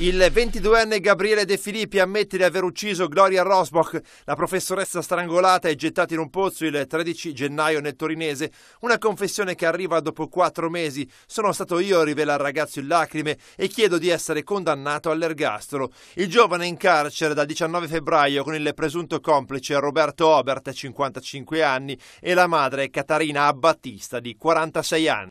Il 22enne Gabriele De Filippi ammette di aver ucciso Gloria Rosbach, la professoressa strangolata e gettata in un pozzo il 13 gennaio nel torinese. Una confessione che arriva dopo quattro mesi. Sono stato io, rivela il ragazzo in lacrime, e chiedo di essere condannato all'ergastolo. Il giovane è in carcere dal 19 febbraio con il presunto complice Roberto Obert, 55 anni, e la madre Catarina Battista, di 46 anni.